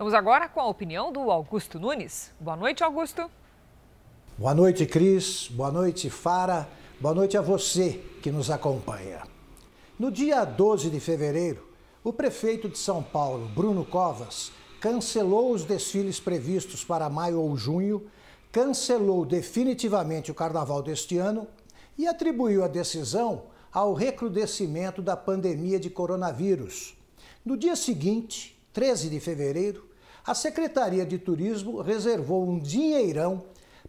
Vamos agora com a opinião do Augusto Nunes. Boa noite, Augusto. Boa noite, Cris. Boa noite, Fara. Boa noite a você que nos acompanha. No dia 12 de fevereiro, o prefeito de São Paulo, Bruno Covas, cancelou os desfiles previstos para maio ou junho, cancelou definitivamente o carnaval deste ano e atribuiu a decisão ao recrudescimento da pandemia de coronavírus. No dia seguinte, 13 de fevereiro, a Secretaria de Turismo reservou um dinheirão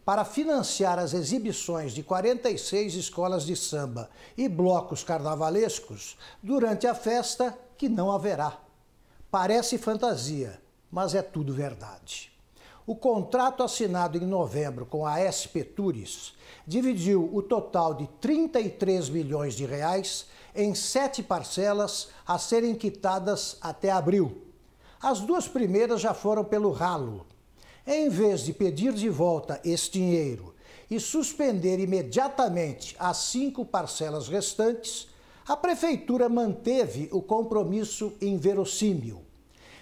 para financiar as exibições de 46 escolas de samba e blocos carnavalescos durante a festa que não haverá. Parece fantasia, mas é tudo verdade. O contrato assinado em novembro com a SP Tours dividiu o total de 33 milhões de reais em sete parcelas a serem quitadas até abril. As duas primeiras já foram pelo ralo. Em vez de pedir de volta esse dinheiro e suspender imediatamente as cinco parcelas restantes, a prefeitura manteve o compromisso inverossímil.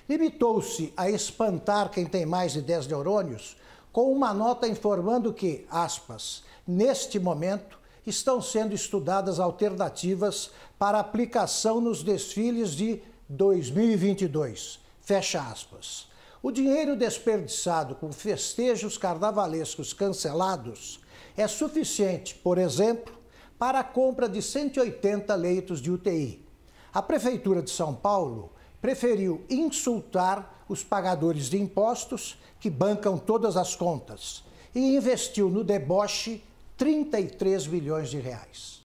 Limitou-se a espantar quem tem mais de 10 neurônios com uma nota informando que, aspas, neste momento estão sendo estudadas alternativas para aplicação nos desfiles de 2022 Fecha aspas. O dinheiro desperdiçado com festejos carnavalescos cancelados é suficiente, por exemplo, para a compra de 180 leitos de UTI. A Prefeitura de São Paulo preferiu insultar os pagadores de impostos que bancam todas as contas e investiu no deboche 33 bilhões de reais.